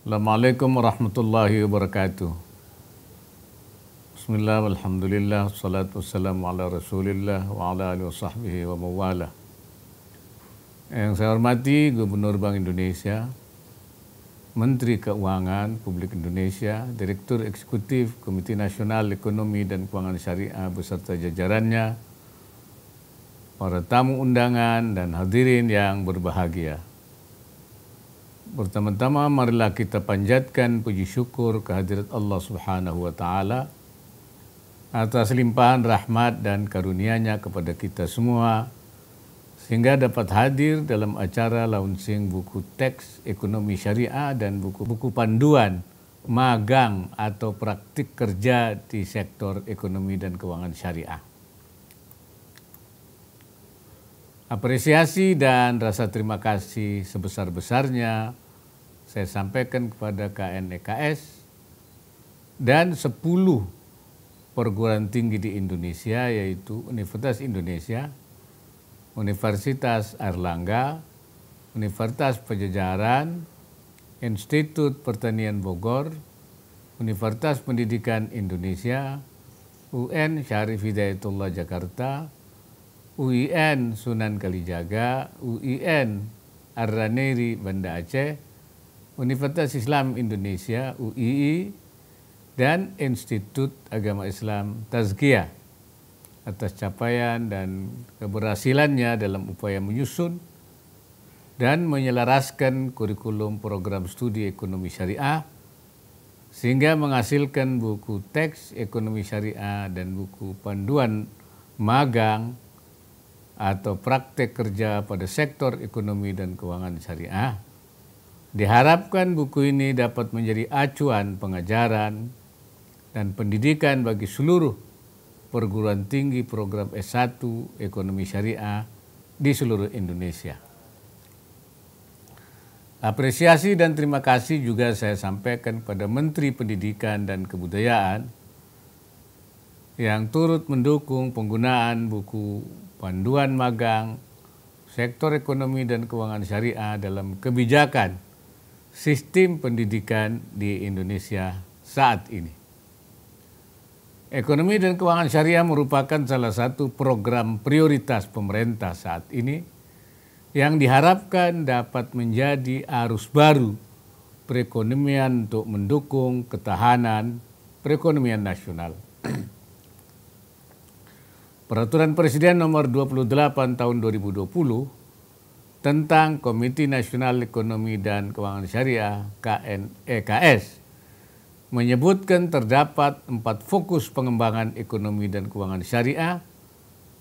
Assalamualaikum warahmatullahi wabarakatuh. Bismillah, alhamdulillah, salatu wassalamu ala rasulillah wa ala alihi wa sahbihi wa mawala. Yang saya hormati Gubernur Bank Indonesia, Menteri Keuangan Publik Indonesia, Direktur Eksekutif Komite Nasional Ekonomi dan Keuangan Syariah beserta jajarannya, para tamu undangan dan hadirin yang berbahagia. Pertama-tama marilah kita panjatkan puji syukur kehadirat Allah Subhanahu wa taala atas limpahan rahmat dan karunia-Nya kepada kita semua sehingga dapat hadir dalam acara launching buku teks ekonomi syariah dan buku-buku panduan magang atau praktik kerja di sektor ekonomi dan keuangan syariah. Apresiasi dan rasa terima kasih sebesar-besarnya saya sampaikan kepada KNEKS dan 10 perguruan tinggi di Indonesia yaitu Universitas Indonesia, Universitas Erlangga, Universitas Pejajaran, Institut Pertanian Bogor, Universitas Pendidikan Indonesia, UN Syarif Hidayatullah Jakarta, UIN Sunan Kalijaga, UIN Arraneri Banda Aceh, Universitas Islam Indonesia UII, dan Institut Agama Islam Tazkiyah atas capaian dan keberhasilannya dalam upaya menyusun dan menyelaraskan kurikulum program studi ekonomi syariah sehingga menghasilkan buku teks ekonomi syariah dan buku panduan magang atau praktek kerja pada sektor ekonomi dan keuangan syariah. Diharapkan buku ini dapat menjadi acuan pengajaran dan pendidikan bagi seluruh perguruan tinggi program S1 Ekonomi Syariah di seluruh Indonesia. Apresiasi dan terima kasih juga saya sampaikan pada Menteri Pendidikan dan Kebudayaan yang turut mendukung penggunaan buku panduan magang, sektor ekonomi dan keuangan syariah dalam kebijakan sistem pendidikan di Indonesia saat ini. Ekonomi dan keuangan syariah merupakan salah satu program prioritas pemerintah saat ini yang diharapkan dapat menjadi arus baru perekonomian untuk mendukung ketahanan perekonomian nasional. Peraturan Presiden Nomor 28 Tahun 2020 tentang Komite Nasional Ekonomi dan Keuangan Syariah KNEKS menyebutkan terdapat empat fokus pengembangan ekonomi dan keuangan syariah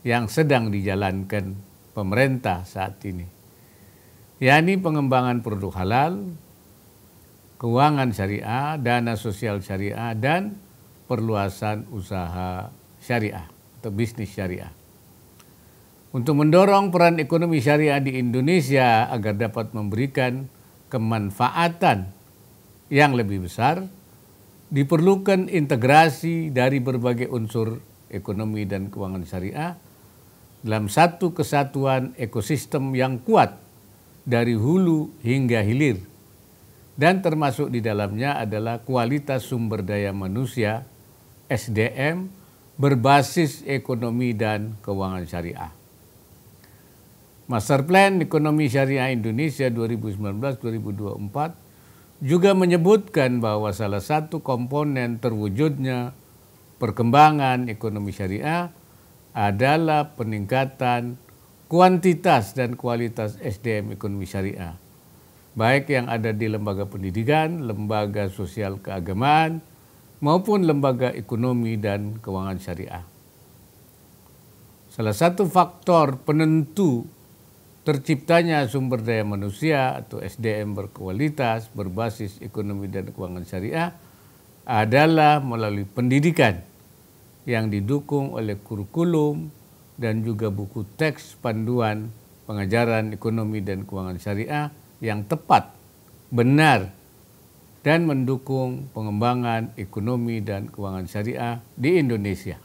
yang sedang dijalankan pemerintah saat ini, yakni pengembangan produk halal, keuangan syariah, dana sosial syariah, dan perluasan usaha syariah atau bisnis syariah. Untuk mendorong peran ekonomi syariah di Indonesia agar dapat memberikan kemanfaatan yang lebih besar, diperlukan integrasi dari berbagai unsur ekonomi dan keuangan syariah dalam satu kesatuan ekosistem yang kuat dari hulu hingga hilir. Dan termasuk di dalamnya adalah kualitas sumber daya manusia, SDM, berbasis ekonomi dan keuangan syariah. Master Plan Ekonomi Syariah Indonesia 2019-2024 juga menyebutkan bahwa salah satu komponen terwujudnya perkembangan ekonomi syariah adalah peningkatan kuantitas dan kualitas SDM ekonomi syariah, baik yang ada di lembaga pendidikan, lembaga sosial keagamaan, maupun lembaga ekonomi dan keuangan syariah. Salah satu faktor penentu terciptanya sumber daya manusia atau SDM berkualitas berbasis ekonomi dan keuangan syariah adalah melalui pendidikan yang didukung oleh kurikulum dan juga buku teks panduan pengajaran ekonomi dan keuangan syariah yang tepat, benar, dan mendukung pengembangan ekonomi dan keuangan syariah di Indonesia.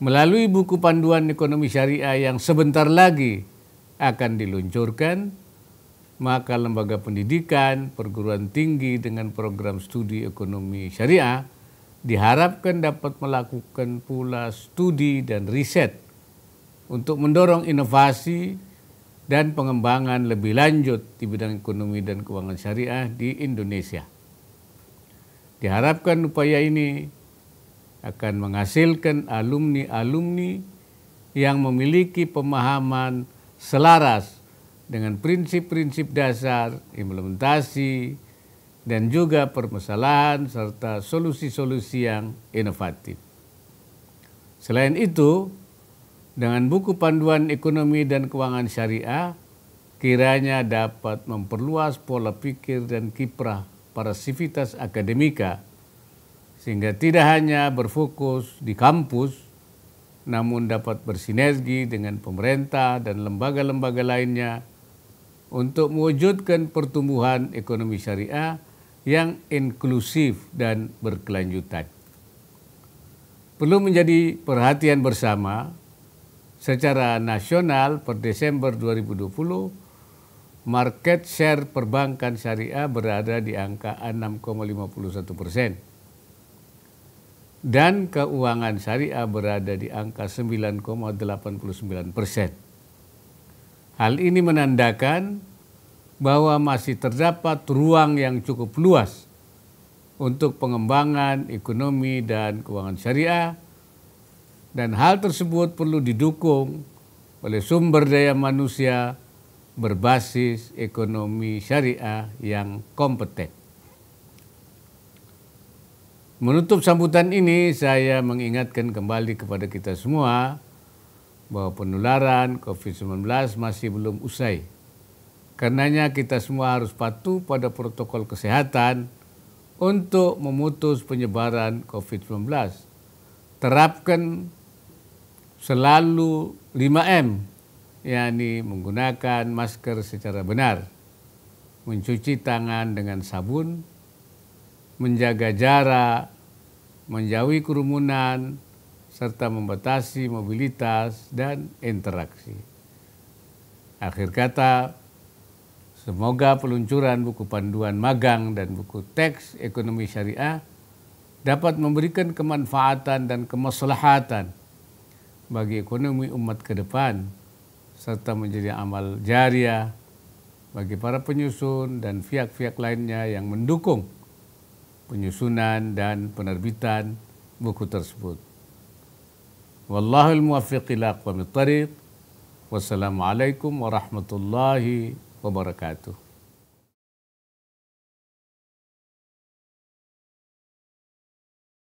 Melalui buku panduan ekonomi syariah yang sebentar lagi akan diluncurkan, maka lembaga pendidikan, perguruan tinggi dengan program studi ekonomi syariah diharapkan dapat melakukan pula studi dan riset untuk mendorong inovasi dan pengembangan lebih lanjut di bidang ekonomi dan keuangan syariah di Indonesia. Diharapkan upaya ini akan menghasilkan alumni-alumni yang memiliki pemahaman selaras dengan prinsip-prinsip dasar, implementasi, dan juga permasalahan serta solusi-solusi yang inovatif. Selain itu, dengan buku panduan ekonomi dan keuangan syariah kiranya dapat memperluas pola pikir dan kiprah para sivitas akademika sehingga tidak hanya berfokus di kampus namun dapat bersinergi dengan pemerintah dan lembaga-lembaga lainnya untuk mewujudkan pertumbuhan ekonomi syariah yang inklusif dan berkelanjutan. Perlu menjadi perhatian bersama Secara nasional per Desember 2020 market share perbankan syariah berada di angka 6,51 persen dan keuangan syariah berada di angka 9,89 persen. Hal ini menandakan bahwa masih terdapat ruang yang cukup luas untuk pengembangan ekonomi dan keuangan syariah dan hal tersebut perlu didukung oleh sumber daya manusia berbasis ekonomi syariah yang kompeten. Menutup sambutan ini, saya mengingatkan kembali kepada kita semua bahwa penularan COVID-19 masih belum usai. Karenanya kita semua harus patuh pada protokol kesehatan untuk memutus penyebaran COVID-19. Terapkan selalu 5M, yakni menggunakan masker secara benar, mencuci tangan dengan sabun, menjaga jarak, menjauhi kerumunan, serta membatasi mobilitas dan interaksi. Akhir kata, semoga peluncuran buku panduan magang dan buku teks ekonomi syariah dapat memberikan kemanfaatan dan kemaslahatan bagi ekonomi umat ke depan, serta menjadi amal jariah bagi para penyusun dan pihak-pihak lainnya yang mendukung penyusunan dan penerbitan buku tersebut. Wallahul muwaffiq ila aqwamit thariq. Wassalamualaikum warahmatullahi wabarakatuh.